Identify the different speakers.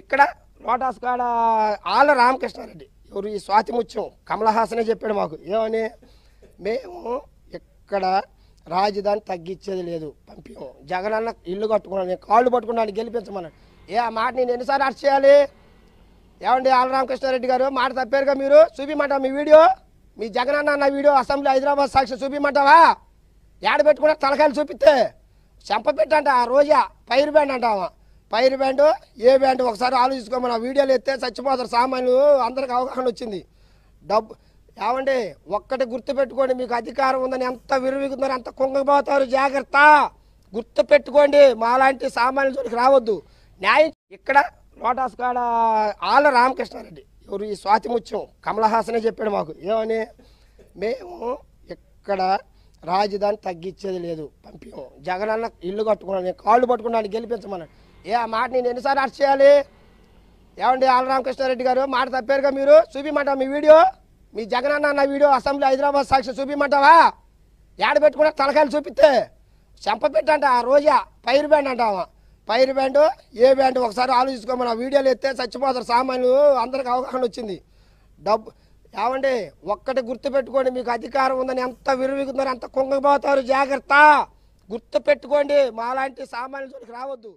Speaker 1: ఇక్కడ లోటాస్ కాడ ఆల రామకృష్ణారెడ్డి ఎవరు ఈ స్వాతి ముత్యం కమలహాసనే చెప్పాడు మాకు ఏమని మేము ఇక్కడ రాజధాని తగ్గించేది లేదు పంపించము జగనన్న ఇల్లు కట్టుకున్నాను కాళ్ళు పట్టుకున్నాను గెలిపించమన్నాడు ఏ ఆ మాట నేను ఎన్నిసార్లు అర్చ్ చేయాలి ఏమండి ఆల రామకృష్ణారెడ్డి గారు మాట తప్పారుగా మీరు చూపిమంటా మీ వీడియో మీ జగనన్న అన్న వీడియో అసెంబ్లీ హైదరాబాద్ సాక్షి చూపిమంటావా ఏడ పెట్టుకున్నా తలకాయలు చూపిస్తే చంపబెట్టంట ఆ రోజా పైరు బ్యాండ్ అంటావా పైరు బ్యాండ్ ఏ బ్యాండ్ ఒకసారి ఆలోచించుకోమని వీడియోలు ఎత్తే చచ్చిపోతారు సామాన్యులు అందరికి అవగాహన వచ్చింది డబ్బు ఏమండి ఒక్కటి గుర్తుపెట్టుకోండి మీకు అధికారం ఉందని ఎంత విరివిగుతున్నారు అంత కుంగిపోతారు జాగ్రత్త గుర్తుపెట్టుకోండి మాలాంటి సామాన్యుల చోటుకి రావద్దు న్యాయం ఇక్కడ లోటాస్ కాడ ఆళ్ళ రామకృష్ణారెడ్డి ఎవరు ఈ స్వాతి ముత్యం కమలహాసనే చెప్పాడు మాకు ఏమని మేము ఇక్కడ రాజధాని తగ్గించేది లేదు పంపించాం జగనన్న ఇల్లు కట్టుకున్నాను కాళ్ళు పట్టుకున్నాను గెలిపించమన్నాడు ఏ ఆ మాట నేను ఎన్నిసార్లు అరెస్ట్ చేయాలి ఏమండి ఆలరామకృష్ణారెడ్డి గారు మాట తప్పారుగా మీరు చూపిమంటావా మీ వీడియో మీ జగనన్న అన్న వీడియో అసెంబ్లీ హైదరాబాద్ సాక్షి చూపిమంటావా ఏడ పెట్టుకుంటే తలకాయలు చూపిస్తే చెంపపెట్టంట ఆ రోజా పైరు బ్యాండ్ అంటావా పైరు బ్యాండ్ ఏ బ్యాండ్ ఒకసారి ఆలోచించుకోమని ఆ వీడియోలు ఎత్తే చచ్చిపోతారు సామాన్యులు అందరికి అవగాహన వచ్చింది డబ్బు ఏమండి ఒక్కటి గుర్తుపెట్టుకోండి మీకు అధికారం ఉందని ఎంత విరువిగుందని అంత కుంగిపోతారు జాగ్రత్త గుర్తుపెట్టుకోండి మాలాంటి సామాన్యులకి రావద్దు